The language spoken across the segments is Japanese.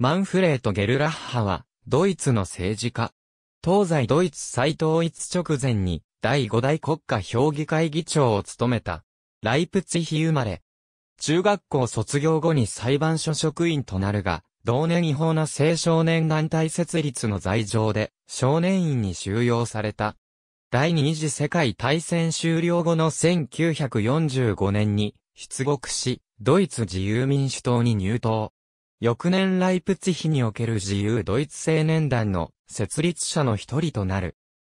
マンフレート・ゲルラッハは、ドイツの政治家。東西ドイツ再統一直前に、第5代国家評議会議長を務めた。ライプツィヒ生まれ。中学校卒業後に裁判所職員となるが、同年違法な青少年団体設立の罪状で、少年院に収容された。第二次世界大戦終了後の1945年に、出国し、ドイツ自由民主党に入党。翌年ライプツヒにおける自由ドイツ青年団の設立者の一人となる。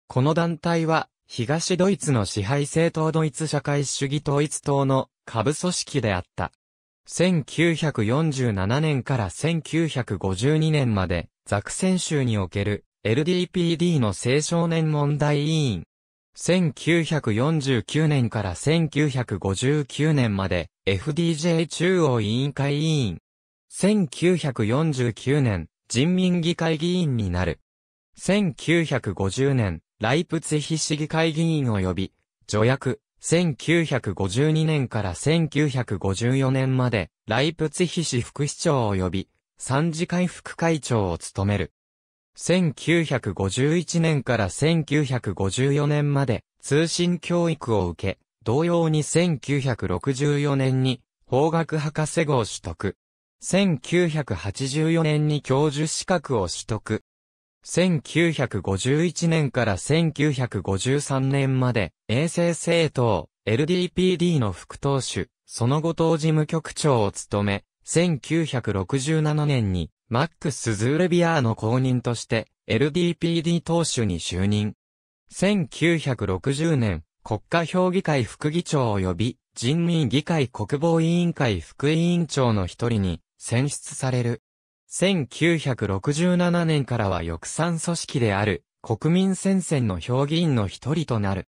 この団体は、東ドイツの支配政党ドイツ社会主義統一党の下部組織であった。1947年から1952年まで、ザクセン州における LDPD の青少年問題委員。1949年から1959年まで FDJ 中央委員会委員。1949年、人民議会議員になる。1950年、ライプツヒ市議会議員及び、助役、1952年から1954年まで、ライプツヒ市副市長及び、三次会副会長を務める。1951年から1954年まで、通信教育を受け、同様に1964年に、法学博士号取得。1984年に教授資格を取得。1951年から1953年まで、衛生政党、LDPD の副党首、その後党事務局長を務め、1967年に、マックス・ズーレビアーの公認として、LDPD 党首に就任。1960年、国家評議会副議長及び、人民議会国防委員会副委員長の一人に、選出される。1967年からは翼賛組織である国民戦線の評議員の一人となる。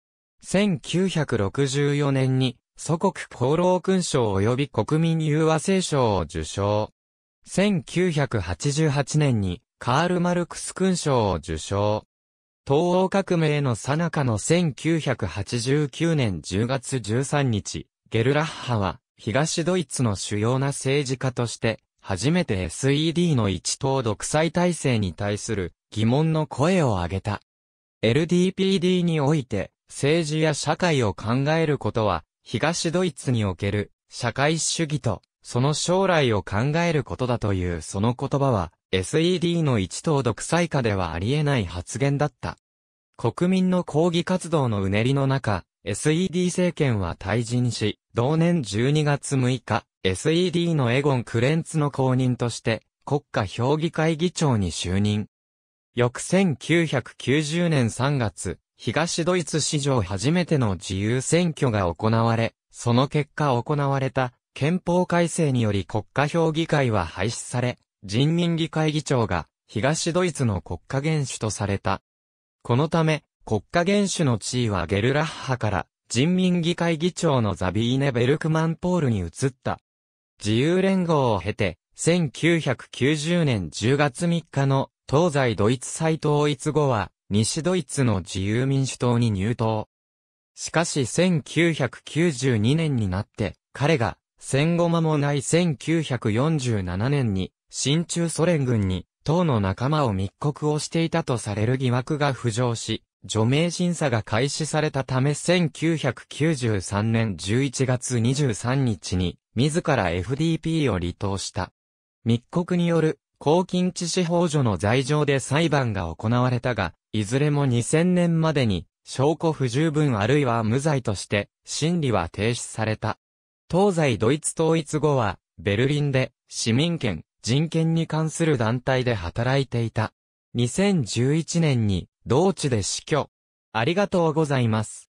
1964年に祖国功労勲章及び国民融和聖章を受賞。1988年にカール・マルクス勲章を受賞。東欧革命の最中の1989年10月13日、ゲルラッハは東ドイツの主要な政治家として、初めて SED の一党独裁体制に対する疑問の声を上げた。LDPD において、政治や社会を考えることは、東ドイツにおける社会主義と、その将来を考えることだというその言葉は、SED の一党独裁下ではありえない発言だった。国民の抗議活動のうねりの中、SED 政権は退陣し、同年12月6日、SED のエゴン・クレンツの公認として、国家評議会議長に就任。翌1990年3月、東ドイツ史上初めての自由選挙が行われ、その結果行われた憲法改正により国家評議会は廃止され、人民議会議長が東ドイツの国家元首とされた。このため、国家元首の地位はゲルラッハから人民議会議長のザビーネ・ベルクマンポールに移った。自由連合を経て、1990年10月3日の東西ドイツ再統一後は、西ドイツの自由民主党に入党。しかし1992年になって、彼が戦後間もない1947年に、新中ソ連軍に、党の仲間を密告をしていたとされる疑惑が浮上し、除名審査が開始されたため1993年11月23日に、自ら FDP を離党した。密告による、公金致死法助の罪状で裁判が行われたが、いずれも2000年までに、証拠不十分あるいは無罪として、審理は停止された。東西ドイツ統一後は、ベルリンで、市民権、人権に関する団体で働いていた。2011年に、同地で死去。ありがとうございます。